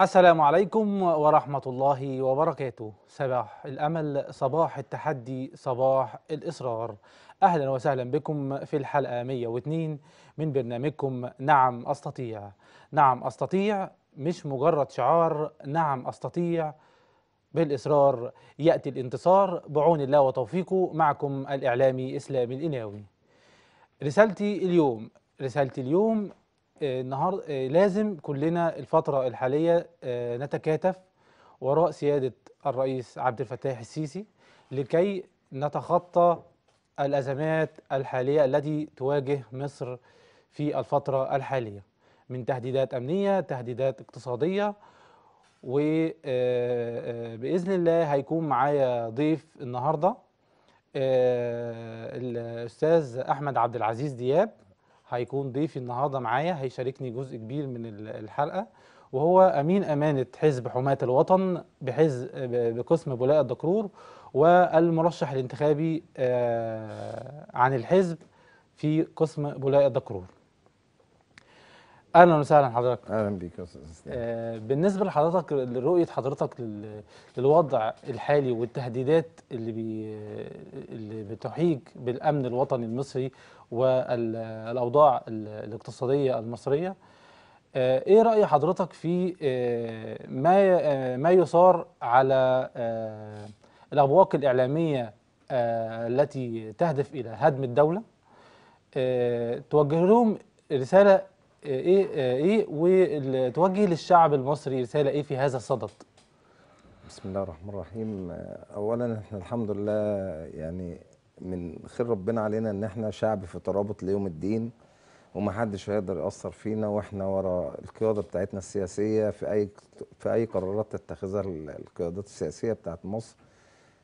السلام عليكم ورحمة الله وبركاته صباح الأمل صباح التحدي صباح الإصرار أهلا وسهلا بكم في الحلقة 102 من برنامجكم نعم أستطيع نعم أستطيع مش مجرد شعار نعم أستطيع بالإصرار يأتي الانتصار بعون الله وتوفيقه معكم الإعلامي إسلام الإناوي رسالتي اليوم رسالتي اليوم آه، النهارده آه، لازم كلنا الفتره الحاليه آه، نتكاتف وراء سياده الرئيس عبد الفتاح السيسي لكي نتخطى الازمات الحاليه التي تواجه مصر في الفتره الحاليه من تهديدات امنيه تهديدات اقتصاديه وباذن الله هيكون معايا ضيف النهارده الاستاذ احمد عبد العزيز دياب هيكون ضيفي النهارده معايا هيشاركني جزء كبير من الحلقه وهو امين امانه حزب حماه الوطن بحزب بقسم بولاء الدكرور والمرشح الانتخابي آه، عن الحزب في قسم بولاء الدكرور اهلا وسهلا حضرتك اهلا بيك يا استاذ آه، بالنسبه لحضرتك لرؤيه حضرتك للوضع الحالي والتهديدات اللي بي اللي بتحيج بالامن الوطني المصري والاوضاع الاقتصاديه المصريه آه، ايه راي حضرتك في آه، ما آه، ما يثار على الابواق الاعلاميه التي تهدف الى هدم الدوله توجه لهم رساله ايه ايه وتوجه للشعب المصري رساله ايه في هذا الصدد بسم الله الرحمن الرحيم اولا احنا الحمد لله يعني من خير ربنا علينا ان احنا شعب في ترابط ليوم الدين ومحدش هيقدر ياثر فينا واحنا ورا القياده بتاعتنا السياسيه في اي في اي قرارات تتخذها القيادات السياسيه بتاعت مصر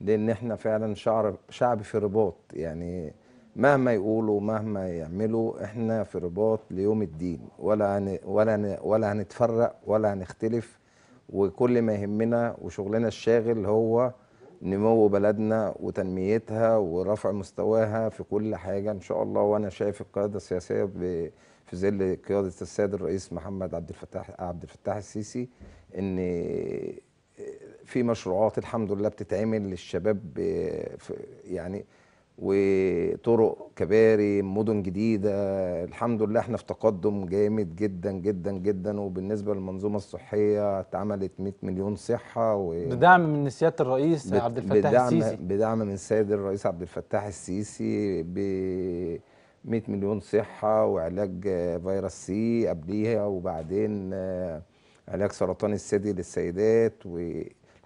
لان احنا فعلا شعب شعب في رباط يعني مهما يقولوا مهما يعملوا احنا في رباط ليوم الدين ولا هن ولا هن ولا هنتفرق ولا هنختلف وكل ما يهمنا وشغلنا الشاغل هو نمو بلدنا وتنميتها ورفع مستواها في كل حاجه ان شاء الله وانا شايف القياده السياسيه في ظل قياده السيد الرئيس محمد عبد الفتاح عبد الفتاح السيسي ان في مشروعات الحمد لله بتتعمل للشباب يعني وطرق كباري مدن جديدة الحمد لله احنا في تقدم جامد جدا جدا جدا وبالنسبة للمنظومة الصحية اتعملت 100 مليون صحة و... بدعم من سيادة الرئيس بت... عبد الفتاح بدعم... السيسي بدعم من سيد الرئيس عبد الفتاح السيسي ب 100 مليون صحة وعلاج فيروس سي قبليها وبعدين آه، علاج سرطان الثدي للسيدات و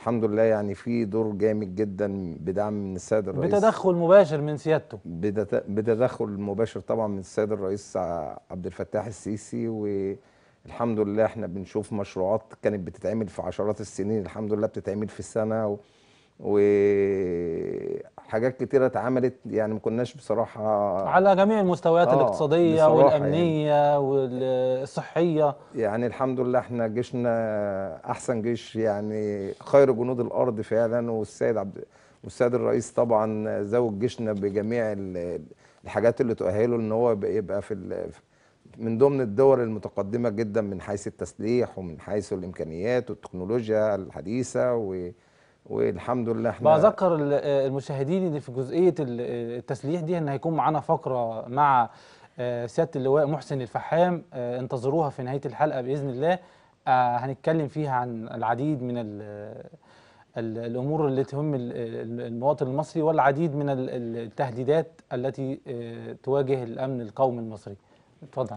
الحمد لله يعني في دور جامد جدا بدعم من السيد الرئيس بتدخل مباشر من سيادته بتدخل مباشر طبعا من السيد الرئيس عبد الفتاح السيسي والحمد لله احنا بنشوف مشروعات كانت بتتعمل في عشرات السنين الحمد لله بتتعمل في السنه وحاجات كتيره اتعملت يعني ما كناش بصراحه على جميع المستويات آه الاقتصاديه يعني. والامنيه يعني والصحيه يعني الحمد لله احنا جيشنا احسن جيش يعني خير جنود الارض فعلا والسيد عبد والسيد الرئيس طبعا زود جيشنا بجميع الحاجات اللي تؤهله ان هو يبقى في من ضمن الدول المتقدمه جدا من حيث التسليح ومن حيث الامكانيات والتكنولوجيا الحديثه و والحمد لله احنا بذكر المشاهدين اللي في جزئيه التسليح دي ان هيكون معانا فقره مع آه، سياده اللواء محسن الفحام آه، انتظروها في نهايه الحلقه باذن الله آه، هنتكلم فيها عن العديد من الامور اللي تهم المواطن المصري والعديد من التهديدات التي تواجه الامن القومي المصري اتفضل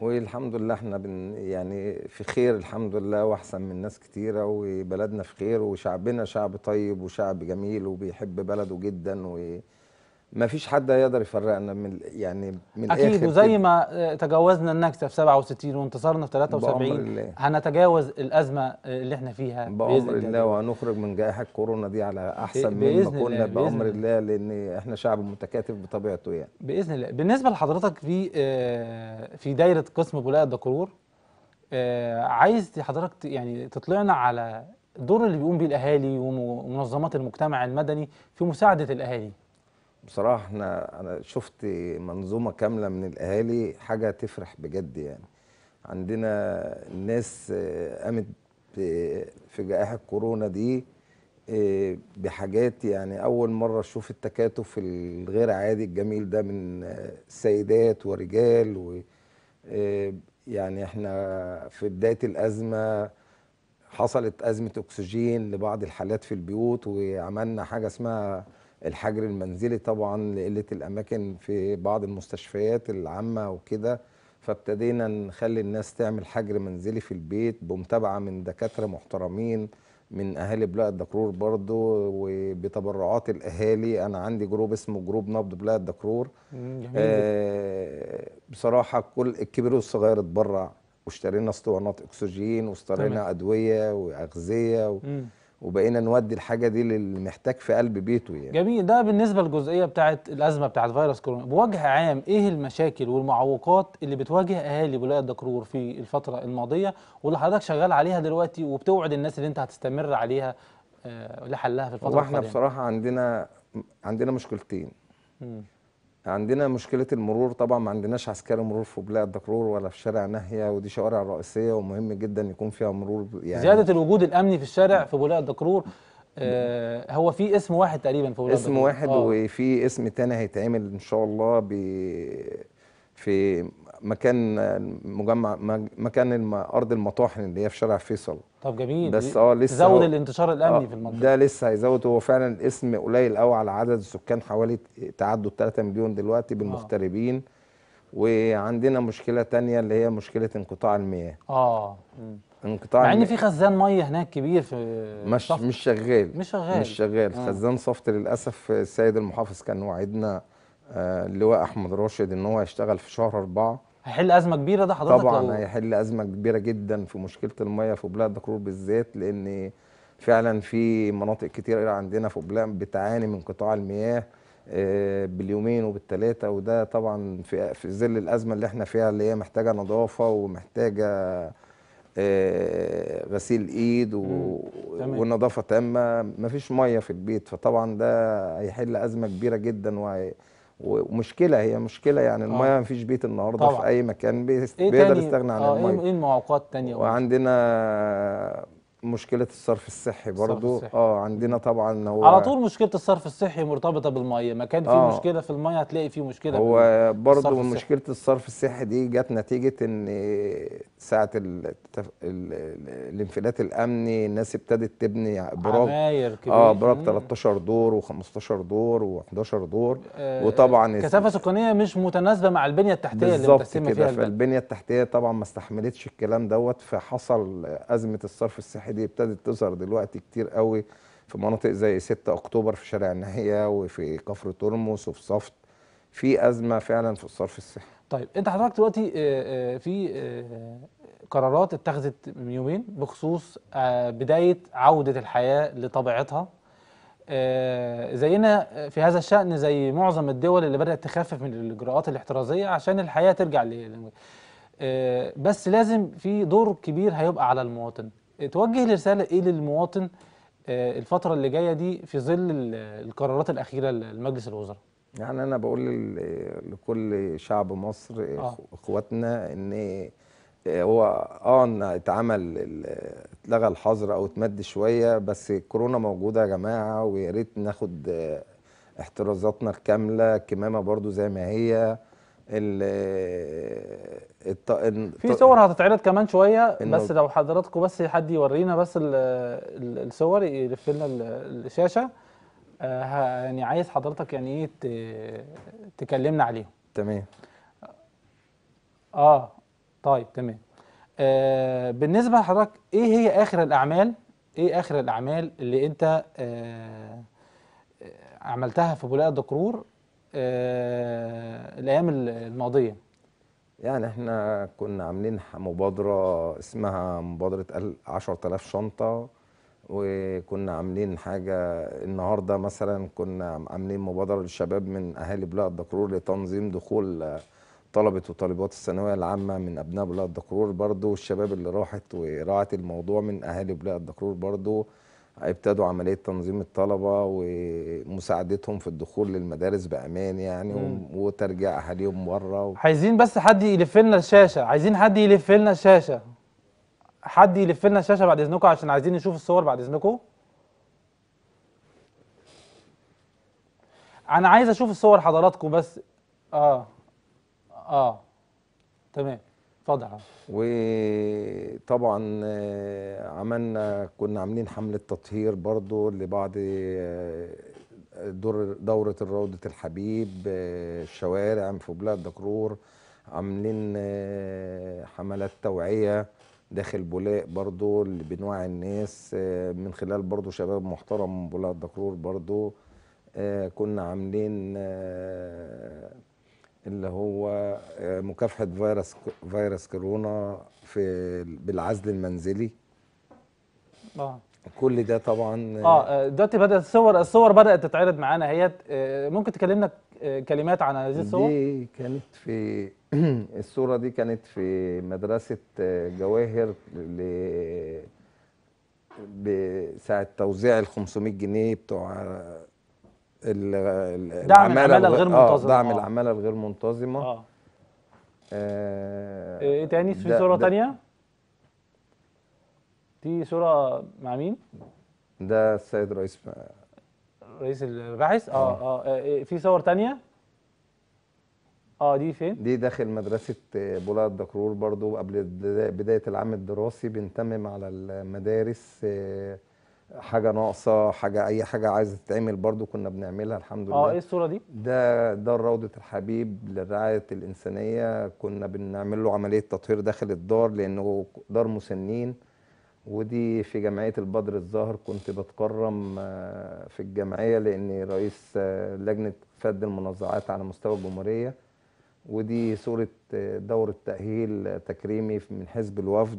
والحمد لله احنا بن يعني في خير الحمد لله واحسن من ناس كتيره وبلدنا في خير وشعبنا شعب طيب وشعب جميل وبيحب بلده جدا و ما فيش حد هيقدر يفرقنا من يعني من اكيد آخر وزي ما آه، تجاوزنا النكسه في 67 وانتصرنا في 73 هنتجاوز الازمه آه، اللي احنا فيها بامر الله وهنخرج من جائحه كورونا دي على احسن مما كنا بامر الله. الله لان احنا شعب متكاتف بطبيعته يعني باذن الله بالنسبه لحضرتك في آه، في دايره قسم بولاء الدكرور عايز حضرتك يعني تطلعنا على الدور اللي بيقوم بيه الاهالي ومنظمات المجتمع المدني في مساعده الاهالي بصراحه احنا انا شفت منظومه كامله من الاهالي حاجه تفرح بجد يعني عندنا ناس آه، قامت في جائحه كورونا دي آه، بحاجات يعني اول مره اشوف التكاتف الغير عادي الجميل ده من آه، سيدات ورجال و يعني احنا في بدايه الازمه حصلت ازمه اكسجين لبعض الحالات في البيوت وعملنا حاجه اسمها الحجر المنزلي طبعا لقله الاماكن في بعض المستشفيات العامه وكده فابتدينا نخلي الناس تعمل حجر منزلي في البيت بمتابعه من دكاتره محترمين من اهالي بلاء الدكرور برضو وبتبرعات الاهالي انا عندي جروب اسمه جروب نبض بلاء الدكرور آه بصراحه كل الكبير والصغير اتبرع واشترينا اسطوانات اكسجين واشترينا ادويه واغذيه و... مم. وبقينا نودي الحاجه دي للي محتاج في قلب بيته يعني جميل ده بالنسبه للجزئيه بتاعه الازمه بتاعه فيروس كورونا بوجه عام ايه المشاكل والمعوقات اللي بتواجه اهالي ولايه الدكرور في الفتره الماضيه واللي حضرتك شغال عليها دلوقتي وبتوعد الناس اللي انت هتستمر عليها آه، لحلها في الفتره القادمه واحنا بصراحه عندنا عندنا مشكلتين عندنا مشكله المرور طبعا ما عندناش عسكري مرور في بلاد الدكرور ولا في شارع ناهيه ودي شوارع رئيسيه ومهم جدا يكون فيها مرور يعني زياده الوجود الامني في الشارع في بلاد الدكرور آه هو في اسم واحد تقريبا في بلاد اسم واحد آه. وفي اسم تاني هيتعمل ان شاء الله في مكان مجمع مكان ارض المطاحن اللي هي في شارع فيصل طب جميل بس اه لسه زود الانتشار الامني آه في المنطقه ده لسه هيزود هو فعلا اسم قليل قوي على عدد السكان حوالي تعدوا 3 مليون دلوقتي آه. بالمغتربين آه. وعندنا مشكله ثانيه اللي هي مشكله انقطاع المياه اه انقطاع مع ان في خزان ميه هناك كبير في مش صفت. مش شغال مش شغال مش شغال آه. خزان صفت للاسف السيد المحافظ كان وعدنا آه، اللواء احمد راشد ان هو هيشتغل في شهر أربعة هيحل ازمه كبيره ده حضرتك طبعا لو... هيحل ازمه كبيره جدا في مشكله الميه في بلاد دكرور بالذات لان فعلا في مناطق كتير عندنا في بلاد بتعاني من قطاع المياه آه، باليومين وبالثلاثه وده طبعا في في ظل الازمه اللي احنا فيها اللي هي محتاجه نظافه ومحتاجه آه، غسيل ايد و... والنظافه تامه مفيش ميه في البيت فطبعا ده هيحل ازمه كبيره جدا وهي ومشكله هي مشكله يعني آه. المايه ما فيش بيت النهارده طبعا. في اي مكان إيه بيقدر إيه يستغنى عن آه ايه, إيه المعوقات الثانيه وعندنا مشكله الصرف الصحي برضو اه عندنا طبعا هو على طول مشكله الصرف الصحي مرتبطه بالميه ما كان في آه مشكله في الميه هتلاقي في مشكله هو برضو مشكله الصرف الصحي دي جت نتيجه ان ساعه التف... ال... الانفلات الامني الناس ابتدت تبني براج عماير آه، كبير اه براج 13 دور و15 دور و11 دور آه وطبعا آه، كثافه سكانيه مش متناسبه مع البنيه التحتيه اللي متقسمه فيها البنيه التحتيه طبعا ما استحملتش الكلام دوت فحصل ازمه الصرف الصحي دي ابتدت تظهر دلوقتي كتير قوي في مناطق زي 6 اكتوبر في شارع الناهيه وفي كفر ترمس وفي صفت في ازمه فعلا في الصرف الصحي طيب انت حضرتك دلوقتي آه، آه، في آه، قرارات اتخذت من يومين بخصوص بدايه عوده الحياه لطبيعتها زينا في هذا الشان زي معظم الدول اللي بدات تخفف من الاجراءات الاحترازيه عشان الحياه ترجع ل بس لازم في دور كبير هيبقى على المواطن توجه رساله ايه للمواطن آه، الفتره اللي جايه دي في ظل القرارات الاخيره لمجلس الوزراء يعني انا بقول لكل شعب مصر آه. اخواتنا ان آه، هو اه ان اتعمل اتلغى الحظر او اتمد شويه بس الكورونا موجوده يا جماعه ويا ريت ناخد آه، احترازاتنا الكامله الكمامه برضو زي ما هي ال الط... في صور هتتعرض كمان شويه بس لو حضراتكم بس حد يورينا بس الـ الـ الصور يلف لنا الشاشه آه يعني عايز حضرتك يعني ايه تكلمنا عليهم تمام اه طيب تمام آه بالنسبه لحضرتك ايه هي اخر الاعمال ايه اخر الاعمال اللي انت آه, آه، عملتها في بولاق دكرور آه، الايام الماضيه يعني احنا كنا عاملين مبادره اسمها مبادره 10000 شنطه وكنا عاملين حاجه النهارده مثلا كنا عاملين مبادره للشباب من اهالي بلاء الدكرور لتنظيم دخول آه، طلبه وطالبات الثانويه العامه من ابناء بلاء الدكرور برضو والشباب اللي راحت وراعت الموضوع من اهالي بلاء الدكرور برضو ابتدوا عمليه تنظيم الطلبه ومساعدتهم في الدخول للمدارس بامان يعني مم. وترجيع اهاليهم بره و... عايزين بس حد يلف لنا الشاشه عايزين حد يلف لنا الشاشه حد يلف لنا الشاشه بعد اذنكم عشان عايزين نشوف الصور بعد اذنكم انا عايز اشوف الصور حضراتكم بس اه اه تمام طبعا وطبعا آه، عملنا كنا عاملين حمله تطهير برضو لبعض آه، دور دوره الروضه الحبيب آه، الشوارع في بلاد دكرور عاملين حملات توعيه داخل بولاق برضو اللي بنوعي الناس من خلال برضو شباب محترم من بولاق دكرور برضو كنا عاملين اللي هو آه، مكافحه فيروس فيروس كورونا في بالعزل المنزلي اه كل ده طبعا آه،, آه،, اه دلوقتي بدات الصور الصور بدات تتعرض معانا هي ممكن تكلمنا كلمات عن هذه الصور دي كانت في الصوره دي كانت في مدرسه جواهر ل بساعه توزيع ال 500 جنيه بتوع دعم العماله الغير آه، منتظمه دعم آه. العماله الغير منتظمه اه, آه، ايه تاني في صوره تانية دي صوره مع مين ده السيد رئيس رئيس الباحث اه اه إيه، في صور تانية اه دي فين دي داخل مدرسه بولاد الدكرور برضو قبل بدايه العام الدراسي بنتمم على المدارس آه حاجه ناقصه حاجه اي حاجه عايزه تتعمل برضو كنا بنعملها الحمد لله اه ايه الصوره دي ده ده روضه الحبيب للرعايه الانسانيه كنا بنعمل له عمليه تطهير داخل الدار لانه دار مسنين ودي في جمعيه البدر الزهر كنت بتكرم آه، في الجمعيه لاني رئيس آه، لجنه فد المنازعات على مستوى الجمهوريه ودي صوره آه، دوره تاهيل تكريمي من حزب الوفد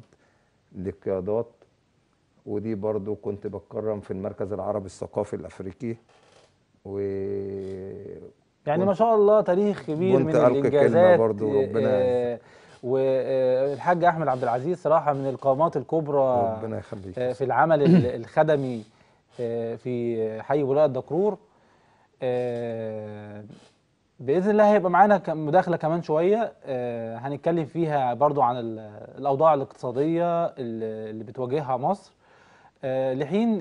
للقيادات ودي برضو كنت بتكرم في المركز العربي الثقافي الافريقي و يعني ما شاء الله تاريخ كبير من الانجازات برضو آه، ربنا آه والحاج احمد عبد العزيز صراحه من القامات الكبرى ربنا يخليك آه في العمل الخدمي آه في حي ولايه دكرور آه، باذن الله هيبقى معانا مداخله كمان شويه آه، هنتكلم فيها برضو عن الاوضاع الاقتصاديه اللي بتواجهها مصر آه، لحين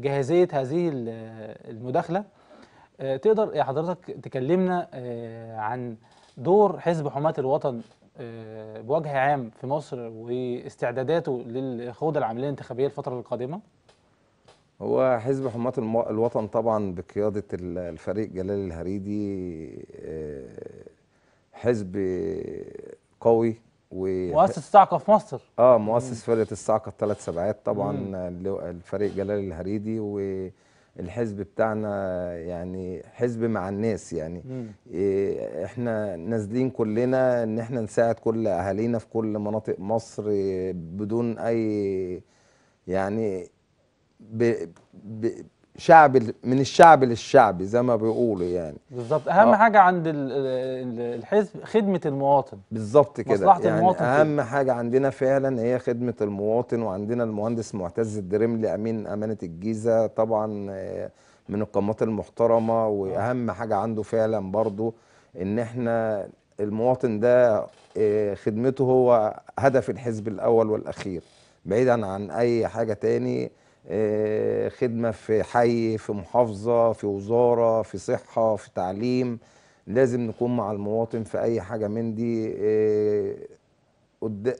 جاهزيه آه، هذه آه، المداخله تقدر حضرتك تكلمنا عن دور حزب حماة الوطن بوجه عام في مصر واستعداداته للخوض العمليه الانتخابيه الفتره القادمه؟ هو حزب حماة الوطن طبعا بقياده الفريق جلال الهريدي حزب قوي و مؤسس الصعقه في مصر اه مؤسس فرقه الصعقه الثلاث سبعات طبعا مم. الفريق جلال الهريدي والحزب بتاعنا يعني حزب مع الناس يعني مم. إيه احنا نازلين كلنا ان احنا نساعد كل اهالينا في كل مناطق مصر بدون اي يعني ب ب شعب من الشعب للشعب زي ما بيقولوا يعني بالظبط اهم آه. حاجه عند الحزب خدمه المواطن بالظبط كده مصلحه يعني المواطن اهم فيه. حاجه عندنا فعلا هي خدمه المواطن وعندنا المهندس معتز الدريملي امين امانه الجيزه طبعا آه، من القامات المحترمه آه. واهم حاجه عنده فعلا برضو ان احنا المواطن ده آه، خدمته هو هدف الحزب الاول والاخير بعيدا عن اي حاجه تاني آه، خدمة في حي في محافظة في وزارة في صحة في تعليم لازم نكون مع المواطن في أي حاجة من دي آه،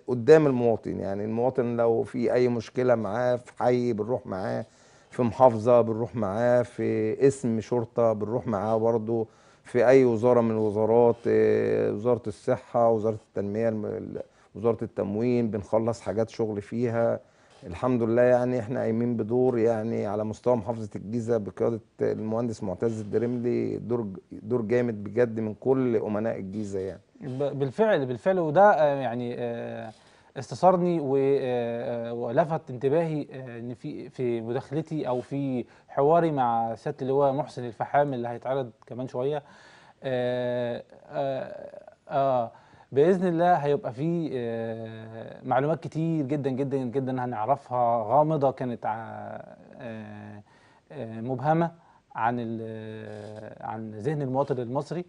قدام المواطن يعني المواطن لو في أي مشكلة معاه في حي بنروح معاه في محافظة بنروح معاه في اسم شرطة بنروح معاه برضه في أي وزارة من الوزارات آه، وزارة الصحة وزارة التنمية وزارة التموين بنخلص حاجات شغل فيها الحمد لله يعني احنا قايمين بدور يعني على مستوى محافظه الجيزه بقياده المهندس معتز الدرملي دور دور جامد بجد من كل امناء الجيزه يعني بالفعل بالفعل وده آه، يعني آه، استثارني آه، ولفت انتباهي ان في في مداخلتي او في حواري مع سياده اللواء محسن الفحام اللي هيتعرض كمان شويه آه آه آه باذن الله هيبقى في آه، معلومات كتير جدا جدا جدا هنعرفها غامضه كانت آه، آه، مبهمه عن عن ذهن المواطن المصري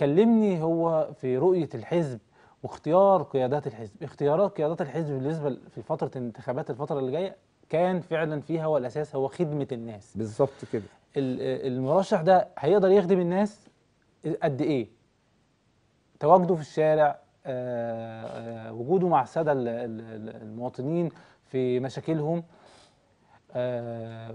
كلمني هو في رؤيه الحزب واختيار قيادات الحزب اختيارات قيادات الحزب بالنسبه في فتره الانتخابات الفتره اللي جايه كان فعلا فيها هو الاساس هو خدمه الناس بالظبط كده المرشح ده هيقدر يخدم الناس قد ايه تواجده في الشارع آه، آه، وجوده مع الساده المواطنين في مشاكلهم آه،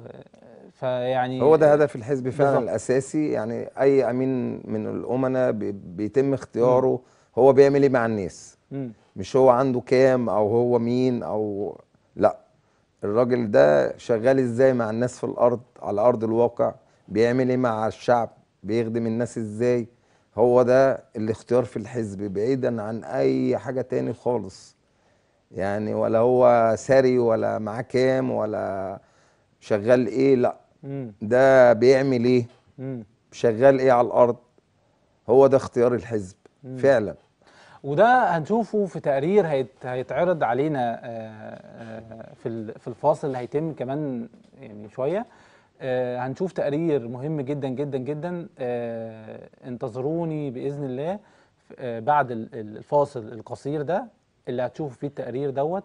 فيعني هو ده هدف الحزب فعلا بالزبط. الاساسي يعني اي امين من الامناء بيتم اختياره م. هو بيعمل ايه مع الناس م. مش هو عنده كام او هو مين او لا الراجل ده شغال ازاي مع الناس في الارض على ارض الواقع بيعمل ايه مع الشعب بيخدم الناس ازاي هو ده الاختيار في الحزب بعيدا عن اي حاجه تاني خالص يعني ولا هو ساري ولا معاه كام ولا شغال ايه لا ده بيعمل ايه شغال ايه على الارض هو ده اختيار الحزب فعلا وده هنشوفه في تقرير هيت هيتعرض علينا آه، آه، في الفاصل اللي هيتم كمان يعني شويه آه، هنشوف تقرير مهم جدا جدا جدا آه، انتظروني باذن الله آه، بعد الفاصل القصير ده اللي هتشوفوا فيه التقرير دوت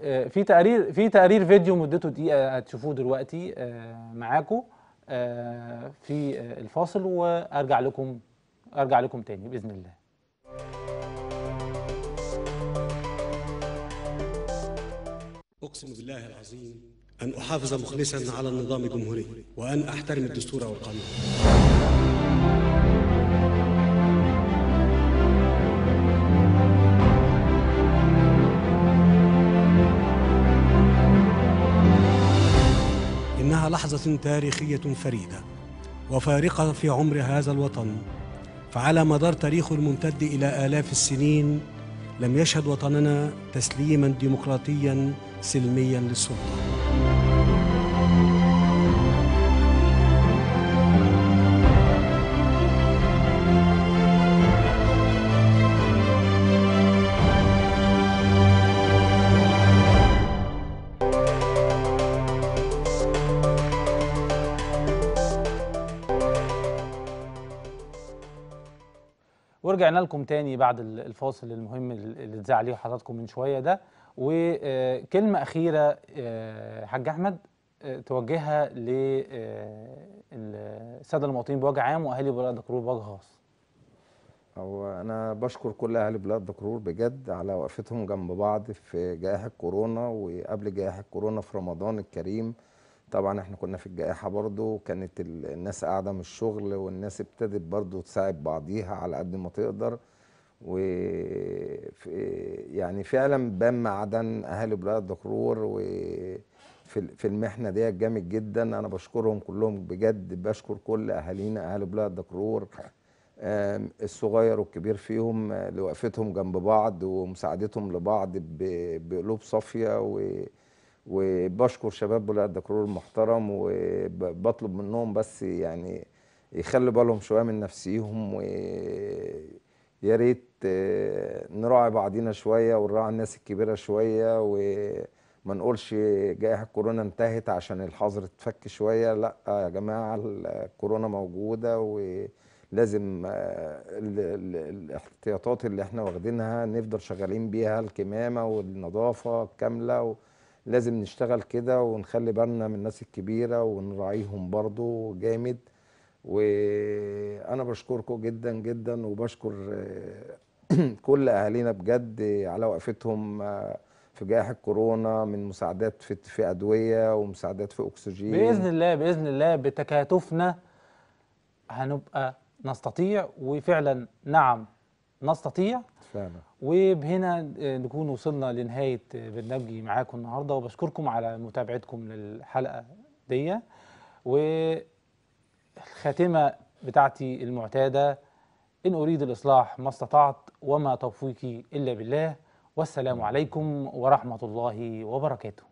في تقرير في تقرير فيديو مدته دقيقه هتشوفوه دلوقتي معاكم في الفاصل وارجع لكم ارجع لكم تاني باذن الله اقسم بالله العظيم أن أحافظ مخلصا على النظام الجمهوري وأن أحترم الدستور والقانون إنها لحظة تاريخية فريدة وفارقة في عمر هذا الوطن فعلى مدار تاريخه الممتد إلى آلاف السنين لم يشهد وطننا تسليما ديمقراطيا سلميا للسلطه ورجعنا لكم تاني بعد الفاصل المهم اللي اتذاع عليه حضراتكم من شويه ده وكلمه آه، اخيره آه، حاج احمد آه، توجهها للساده المواطنين بوجه عام واهالي بلاد دكرور بوجه خاص هو انا بشكر كل اهالي بلاد دكرور بجد على وقفتهم جنب بعض في جائحه كورونا وقبل جائحه كورونا في رمضان الكريم طبعا احنا كنا في الجائحه برضو كانت الناس قاعده من الشغل والناس ابتدت برضو تساعد بعضيها على قد ما تقدر و يعني فعلا بان معدن اهالي بلاد دكرور و في المحنه ديت جامد جدا انا بشكرهم كلهم بجد بشكر كل اهالينا اهالي بلاد دكرور الصغير والكبير فيهم لوقفتهم جنب بعض ومساعدتهم لبعض بقلوب صافيه و وبشكر شباب بلاد الدكرور المحترم وبطلب منهم بس يعني يخلوا بالهم شويه من نفسيهم ويا ريت آه، نراعي بعضينا شويه ونراعي الناس الكبيره شويه وما نقولش جائحه كورونا انتهت عشان الحظر اتفك شويه لا يا جماعه الكورونا موجوده ولازم آه، الاحتياطات اللي احنا واخدينها نفضل شغالين بيها الكمامه والنظافه الكامله لازم نشتغل كده ونخلي بالنا من الناس الكبيره ونراعيهم برضو جامد وانا بشكركم جدا جدا وبشكر آه، كل اهالينا بجد على وقفتهم آه، في جائحه كورونا من مساعدات في في ادويه ومساعدات في اكسجين باذن الله باذن الله بتكاتفنا هنبقى نستطيع وفعلا نعم نستطيع فعلا وبهنا نكون وصلنا لنهاية برنامجي معاكم النهاردة وبشكركم على متابعتكم للحلقة دي والخاتمة بتاعتي المعتادة إن أريد الإصلاح ما استطعت وما توفيقي إلا بالله والسلام عليكم ورحمة الله وبركاته